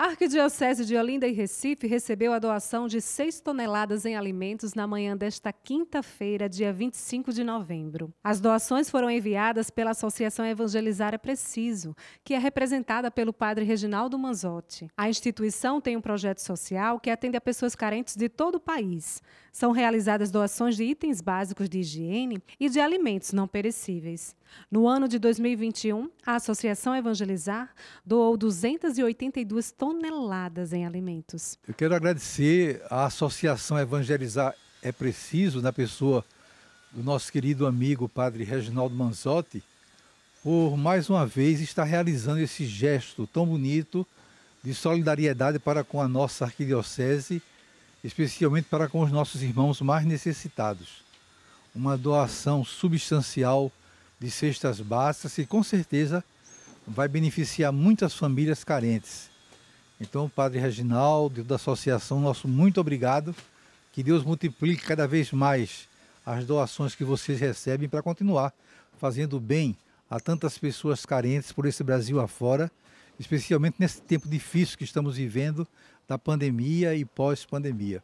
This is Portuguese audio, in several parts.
A Arquidiocese de Olinda e Recife recebeu a doação de 6 toneladas em alimentos na manhã desta quinta-feira, dia 25 de novembro. As doações foram enviadas pela Associação Evangelizar é Preciso, que é representada pelo padre Reginaldo Manzotti. A instituição tem um projeto social que atende a pessoas carentes de todo o país. São realizadas doações de itens básicos de higiene e de alimentos não perecíveis. No ano de 2021, a Associação Evangelizar doou 282 toneladas toneladas em alimentos. Eu quero agradecer à Associação Evangelizar é Preciso, na pessoa do nosso querido amigo Padre Reginaldo Manzotti, por mais uma vez estar realizando esse gesto tão bonito de solidariedade para com a nossa arquidiocese, especialmente para com os nossos irmãos mais necessitados. Uma doação substancial de cestas básicas e com certeza vai beneficiar muitas famílias carentes. Então, Padre Reginaldo, da associação, nosso muito obrigado. Que Deus multiplique cada vez mais as doações que vocês recebem para continuar fazendo bem a tantas pessoas carentes por esse Brasil afora, especialmente nesse tempo difícil que estamos vivendo da pandemia e pós-pandemia.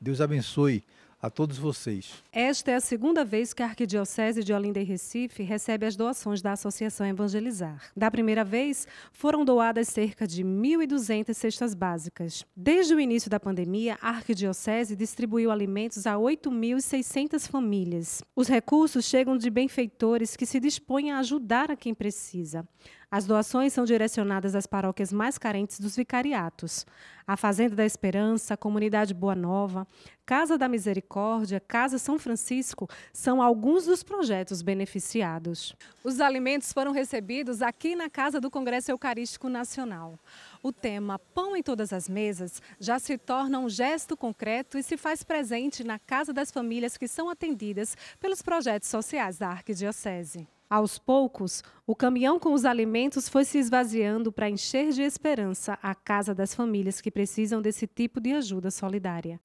Deus abençoe a todos vocês. Esta é a segunda vez que a Arquidiocese de Olinda e Recife recebe as doações da Associação Evangelizar. Da primeira vez, foram doadas cerca de 1.200 cestas básicas. Desde o início da pandemia, a Arquidiocese distribuiu alimentos a 8.600 famílias. Os recursos chegam de benfeitores que se dispõem a ajudar a quem precisa. As doações são direcionadas às paróquias mais carentes dos vicariatos. A Fazenda da Esperança, Comunidade Boa Nova, Casa da Misericórdia, Misericórdia, Casa São Francisco são alguns dos projetos beneficiados. Os alimentos foram recebidos aqui na Casa do Congresso Eucarístico Nacional. O tema Pão em Todas as Mesas já se torna um gesto concreto e se faz presente na casa das famílias que são atendidas pelos projetos sociais da Arquidiocese. Aos poucos, o caminhão com os alimentos foi se esvaziando para encher de esperança a casa das famílias que precisam desse tipo de ajuda solidária.